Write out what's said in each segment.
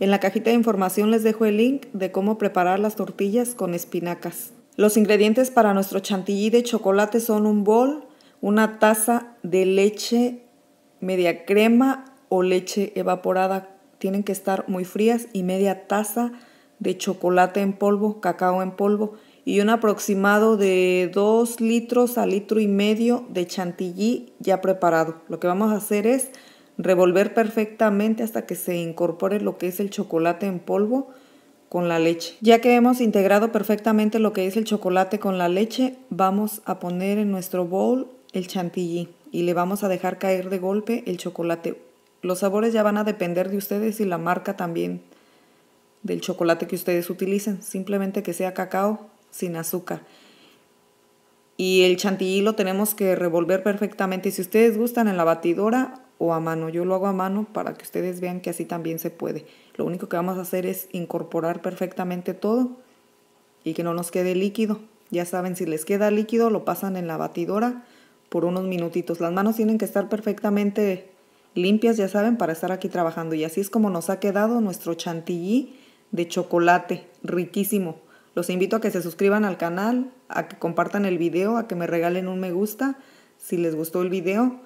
En la cajita de información les dejo el link de cómo preparar las tortillas con espinacas. Los ingredientes para nuestro chantilly de chocolate son un bol, una taza de leche media crema o leche evaporada. Tienen que estar muy frías y media taza de chocolate en polvo, cacao en polvo y un aproximado de 2 litros a litro y medio de chantilly ya preparado. Lo que vamos a hacer es Revolver perfectamente hasta que se incorpore lo que es el chocolate en polvo con la leche. Ya que hemos integrado perfectamente lo que es el chocolate con la leche, vamos a poner en nuestro bowl el chantilly y le vamos a dejar caer de golpe el chocolate. Los sabores ya van a depender de ustedes y la marca también del chocolate que ustedes utilicen, simplemente que sea cacao sin azúcar. Y el chantilly lo tenemos que revolver perfectamente. Si ustedes gustan en la batidora o a mano. Yo lo hago a mano para que ustedes vean que así también se puede. Lo único que vamos a hacer es incorporar perfectamente todo y que no nos quede líquido. Ya saben, si les queda líquido lo pasan en la batidora por unos minutitos. Las manos tienen que estar perfectamente limpias, ya saben, para estar aquí trabajando. Y así es como nos ha quedado nuestro chantilly de chocolate, riquísimo. Los invito a que se suscriban al canal, a que compartan el video, a que me regalen un me gusta si les gustó el video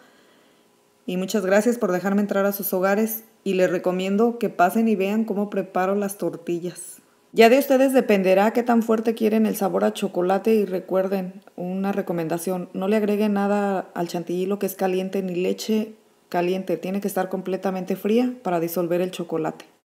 y muchas gracias por dejarme entrar a sus hogares y les recomiendo que pasen y vean cómo preparo las tortillas. Ya de ustedes dependerá qué tan fuerte quieren el sabor a chocolate y recuerden una recomendación, no le agreguen nada al chantilly lo que es caliente ni leche caliente, tiene que estar completamente fría para disolver el chocolate.